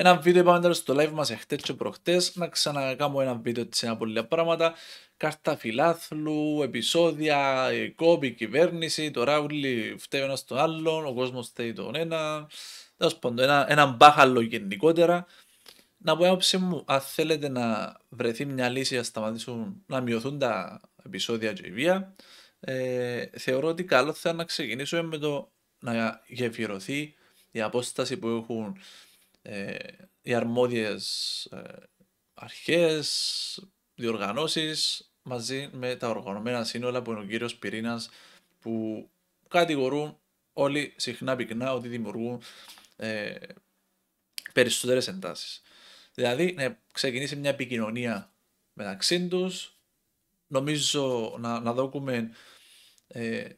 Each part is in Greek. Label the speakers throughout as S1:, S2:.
S1: Ένα βίντεο είπαμε τώρα στο live μας εχθές και προχτές να ξανακάμω ένα βίντεο σε ένα πολλά πράγματα κάρτα φιλάθλου, επεισόδια, κόπη, κυβέρνηση, το ράουλι φταίει ένας τον άλλον, ο κόσμος φταίει τον ένα τέλος πάντων ένα, ένα μπάχαλο γενικότερα να πω άποψη μου, αν θέλετε να βρεθεί μια λύση να σταματήσουν να μειωθούν τα επεισόδια και η βία, ε, θεωρώ ότι καλό θα να ξεκινήσουμε με το να γεφυρωθεί η απόσταση που έχουν ε, οι αρμόδιες ε, αρχές, διοργανώσεις μαζί με τα οργανωμένα σύνολα που είναι ο κύριος πυρήνας που κατηγορούν όλοι συχνά πυκνά ότι δημιουργούν ε, περισσότερες εντάσεις. Δηλαδή να ξεκινήσει μια επικοινωνία μεταξύ τους, νομίζω να, να δόκουμε ε,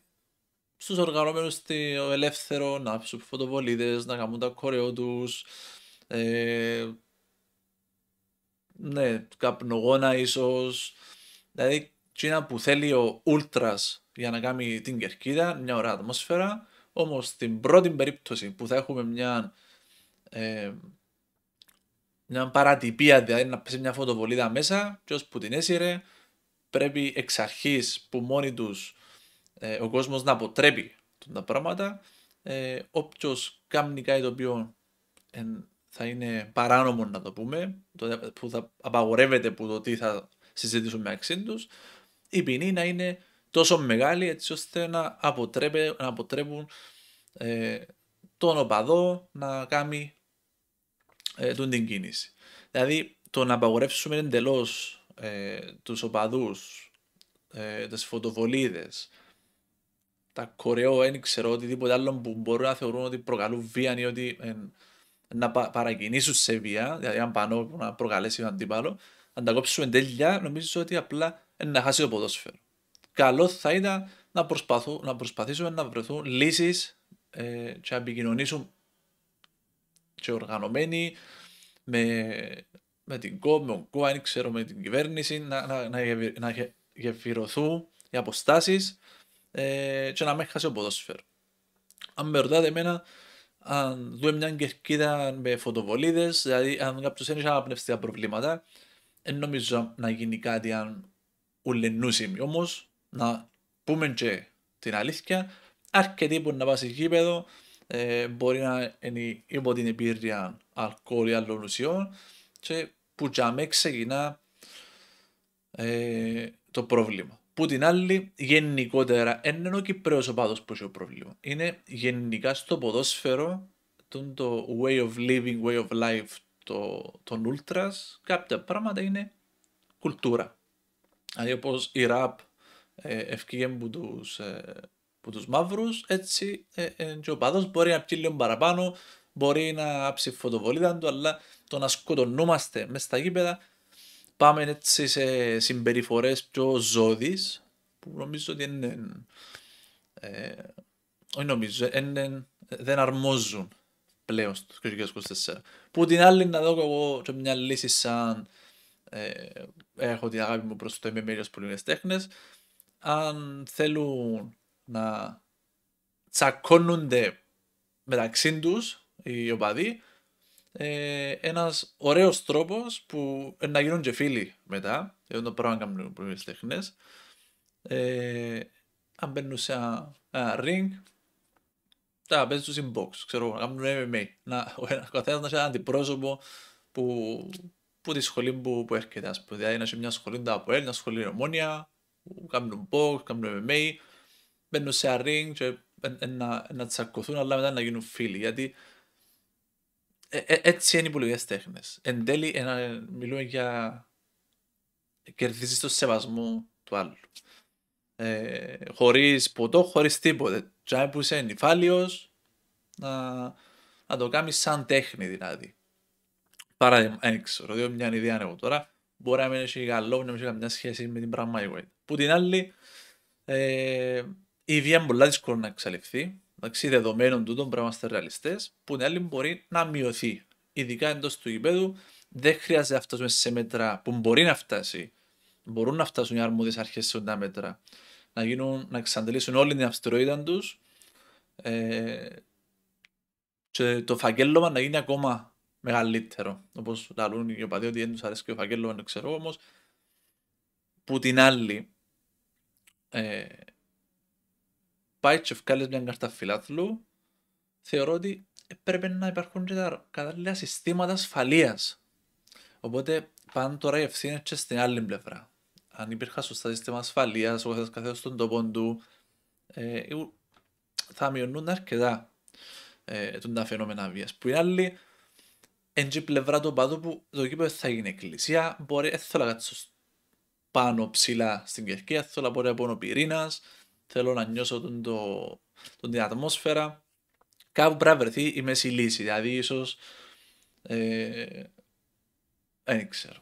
S1: στους οργανωμένους το ελεύθερο να ψουν φωτοβολίδες, να κάνουν τα κορεό τους, ε, ναι, καπνογόνα ίσως, Δηλαδή, εκείνα που θέλει ο Ούλτρας για να κάνει την κερκίδα, μια ωραία ατμόσφαιρα. Όμως, στην πρώτη περίπτωση που θα έχουμε μια, ε, μια παρατυπία, δηλαδή να πέσει μια φωτοβολίδα μέσα, ποιος που την έσυρε, πρέπει εξ αρχής που μόνοι τους ε, ο κόσμος να αποτρέπει τα πράγματα. Ε, Όποιος κάνει κάτι το οποίο θα είναι παράνομο να το πούμε, που θα απαγορεύεται που το τι θα συζητήσουν μεταξύ τους, η ποινή να είναι τόσο μεγάλη έτσι ώστε να, αποτρέπε, να αποτρέπουν ε, τον οπαδό να κάνει ε, τον την κίνηση. Δηλαδή το να απαγορεύσουμε εντελώς ε, τους οπαδούς, ε, τις φωτοβολίδες, τα κορεό, δεν ξέρω οτιδήποτε άλλο που μπορούν να θεωρούν ότι προκαλούν βία ή ότι να παρακινήσουν σε βία, δηλαδή αν πάνω να προκαλέσει έναν αντίπαλο, να τα κόψουμε τέλεια, νομίζω ότι απλά είναι να χάσει το ποδόσφαιρο. Καλό θα ήταν να, να προσπαθήσουμε να βρεθούν λύσεις ε, και να επικοινωνήσουν και οργανωμένοι με, με την ΚΟΠ, με τον ΚΟΑΝ, ξέρω με την κυβέρνηση, να, να, να, να γεφυρωθούν οι αποστάσεις ε, και να μην χάσει το ποδόσφαιρο. Αν με ρωτάτε εμένα, αν δούμε μια κερκίδα με φωτοβολίδες, δηλαδή αν κάποιος έχει είχε αναπνευστικά προβλήματα, δεν νομίζω να γίνει κάτι αν ουλενούσιμοι. Όμως, να πούμε και την αλήθεια, αρκετοί που να πάει σε γήπεδο ε, μπορεί να είναι υπό την εμπειρία αλκοόλ ή άλλων ουσιών και που για ξεκινά ε, το πρόβλημα. Που την άλλη, γενικότερα, δεν είναι ο Κυπρέος ο πάδος που έχει ο πρόβλημα. Είναι γενικά στο ποδόσφαιρο, το way of living, way of life το, των ούλτρας, κάποια πράγματα είναι κουλτούρα. Δηλαδή όπως η ραπ ε, ε, που τους, έτσι ε, ε, και ο παδός μπορεί να πιει λίγο παραπάνω, μπορεί να ψηφωτοβολίδαν του, αλλά το να σκοτωνούμαστε μέσα στα γήπεδα πάμε έτσι σε συμπεριφορές πιο ζώδη, που νομίζω ότι είναι ε, νομίζω, δεν αρμόζουν πλέον στο 2024. Που την άλλη να δω εγώ και μια λύση σαν ε, έχω την αγάπη μου προς το MMA που είναι τέχνες αν θέλουν να τσακώνονται μεταξύ τους οι οπαδοί ε, ένας ωραίος τρόπος που ε, να γίνουν και φίλοι μετά, δεν το πράγμα κάνουν πολλέ τέχνες. Ε, αν μπαίνουν σε ένα, ring, τα παίζουν στους inbox, ξέρω, να κάνουν MMA. Να, ο, ο να έχει ένα αντιπρόσωπο που, που τη σχολή που, που έρχεται, Ας πούμε. Δηλαδή να έχει μια σχολή τα από μια σχολή ομόνια, που κάνουν box, κάνουν MMA, μπαίνουν σε ένα ring και να, να τσακωθούν, αλλά μετά να γίνουν φίλοι. Γιατί ε, ε, έτσι είναι οι πολιτικέ τέχνες. Εν τέλει, ένα, μιλούμε για κερδίζεις το σεβασμό του άλλου. Ε, χωρίς ποτό, χωρίς τίποτε. Τζάι που είσαι νυφάλιος, να, το κάνεις σαν τέχνη δηλαδή. Παράδειγμα, έξω, ξέρω, μια ιδέα εγώ τώρα. Μπορεί να μην έχει καλό, να μην έχει καμιά σχέση με την πραγματικότητα. Που την άλλη, ε, η βία είναι πολύ δύσκολη να εξαλειφθεί Εντάξει, δεδομένων τούτων πρέπει να ρεαλιστές, που την άλλη μπορεί να μειωθεί. Ειδικά εντός του γηπέδου, δεν χρειάζεται αυτός μέσα σε μέτρα που μπορεί να φτάσει. Μπορούν να φτάσουν οι αρμόδιες αρχές σε οντά μέτρα. Να, γίνουν, να εξαντλήσουν όλη την αυστηρότητα τους. Ε, και το φαγγέλωμα να γίνει ακόμα μεγαλύτερο. Όπως λαλούν οι οπαδοί ότι δεν τους αρέσει και ο φαγγέλωμα, δεν ξέρω όμως. Που την άλλη, ε, πάει και βγάλεις μια κάρτα φιλάθλου, θεωρώ ότι πρέπει να υπάρχουν και τα κατάλληλα συστήματα ασφαλείας. Οπότε πάνε τώρα οι ευθύνες και στην άλλη πλευρά. Αν υπήρχαν σωστά συστήματα ασφαλείας, ο καθένας καθένας στον τόπο του, ε, ε, θα μειωνούν αρκετά ε, τα φαινόμενα βίας. Που οι άλλοι, εντζή πλευρά του πάνω που το κήπο θα γίνει εκκλησία, μπορεί, θέλω να κάτσω πάνω ψηλά στην κερκία, θέλω να μπορεί να ο πυρήνας, θέλω να νιώσω τον, την ατμόσφαιρα. Κάπου πρέπει να βρεθεί η μέση λύση. Δηλαδή, ίσως. Ε, δεν ξέρω.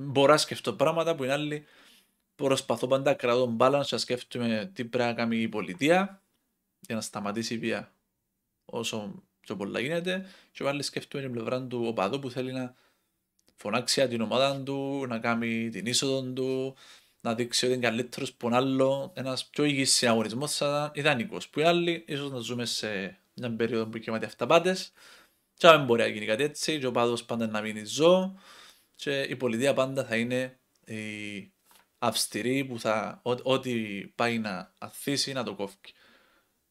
S1: Μπορώ να σκεφτώ πράγματα που είναι άλλοι. Προσπαθώ πάντα να κρατώ balance και σκέφτομαι τι πρέπει να κάνει η πολιτεία για να σταματήσει η βία όσο πιο πολλά γίνεται. Και πάλι σκέφτομαι την πλευρά του οπαδού που θέλει να φωνάξει την ομάδα του, να κάνει την είσοδο του, να δείξει ότι είναι καλύτερος από τον άλλο, ένας πιο υγιής συναγωνισμός θα ήταν ιδανικός. Που οι άλλοι, ίσως να ζούμε σε μια περίοδο που κοιμάται αυταπάτε, και αν μπορεί να γίνει κάτι έτσι, και ο πάδο πάντα να μείνει ζώο, και η πολιτεία πάντα θα είναι η αυστηρή που θα, ό,τι πάει να αθίσει να το κόφει.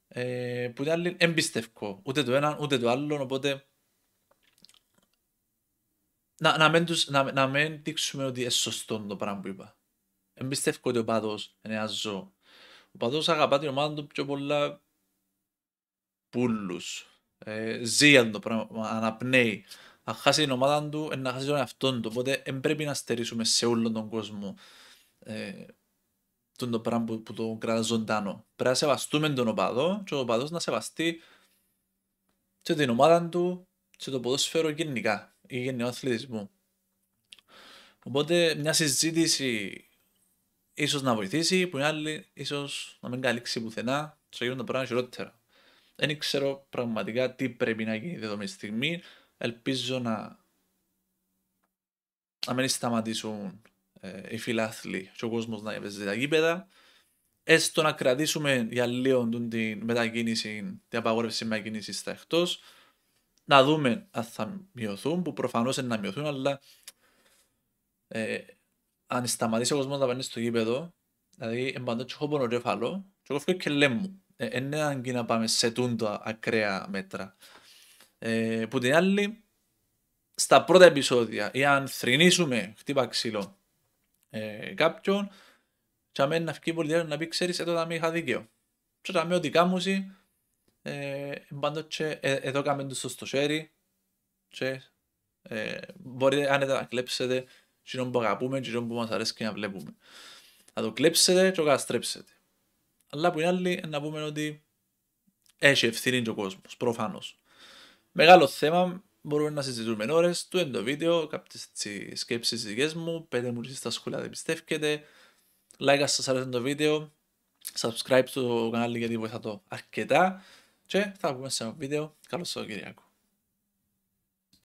S1: Ε, που οι άλλοι εμπιστευκό, ούτε το έναν ούτε το άλλον, οπότε να, μην, να, να μην δείξουμε ότι είναι σωστό το πράγμα που είπα. Δεν πιστεύω ότι ο παδός είναι ένας ζώο. Ο παδός αγαπά την ομάδα του πιο πολλά πουλούς. Ε, ζει αν το πράγμα, αναπνέει. Αν χάσει την ομάδα του, να χάσει τον εαυτό του. Οπότε δεν πρέπει να στερήσουμε σε όλο τον κόσμο ε, τον το πράγμα που, που τον κρατάς ζωντανό. Πρέπει να σεβαστούμε τον οπαδό και ο οπαδό να σεβαστεί και την ομάδα του και το ποδόσφαιρο γενικά ή γενικά αθλητισμού. Οπότε μια συζήτηση ίσως να βοηθήσει, που οι άλλοι ίσως να μην καλύψει πουθενά, του γίνουν τα πράγματα χειρότερα. Δεν ξέρω πραγματικά τι πρέπει να γίνει δεδομένη στιγμή. Ελπίζω να, να μην σταματήσουν ε, οι φιλάθλοι και ο κόσμος να παίζει τα γήπεδα. Έστω να κρατήσουμε για λίγο την μετακίνηση, την απαγόρευση μετακίνησης στα εκτός. Να δούμε αν θα μειωθούν, που προφανώς είναι να μειωθούν, αλλά ε, αν σταματήσει ο κόσμος να παίρνει στο γήπεδο, δηλαδή εμπαντώ και έχω πόνο πονοκέφαλο και εγώ φύγω και λέμμου. Ε, είναι και να πάμε σε τούντα ακραία μέτρα. Ε, που την άλλη, στα πρώτα επεισόδια, ή αν θρυνήσουμε, χτύπα ξύλο, ε, κάποιον, και αμένει να φύγει η πολιτεία να πει, ξέρεις, εδώ θα με είχα δίκαιο. Και να με ό,τι κάμουσι ε, και, ε, εδώ κάμε το στο σέρι και ε, μπορείτε άνετα να κλέψετε κοινό που αγαπούμε, κοινό που μας αρέσει και να βλέπουμε. Να το κλέψετε και το καταστρέψετε. Αλλά που είναι άλλη, να πούμε ότι έχει ευθύνη και ο κόσμος, προφανώς. Μεγάλο θέμα, μπορούμε να συζητούμε ώρες. Του είναι το βίντεο, κάποιες σκέψεις δικές μου. Πέντε μου στα σχολεία δεν πιστεύετε. Like αν σας αρέσει το βίντεο. Subscribe στο κανάλι γιατί βοηθά το αρκετά. Και θα πούμε σε ένα βίντεο. Καλό Κυριακό.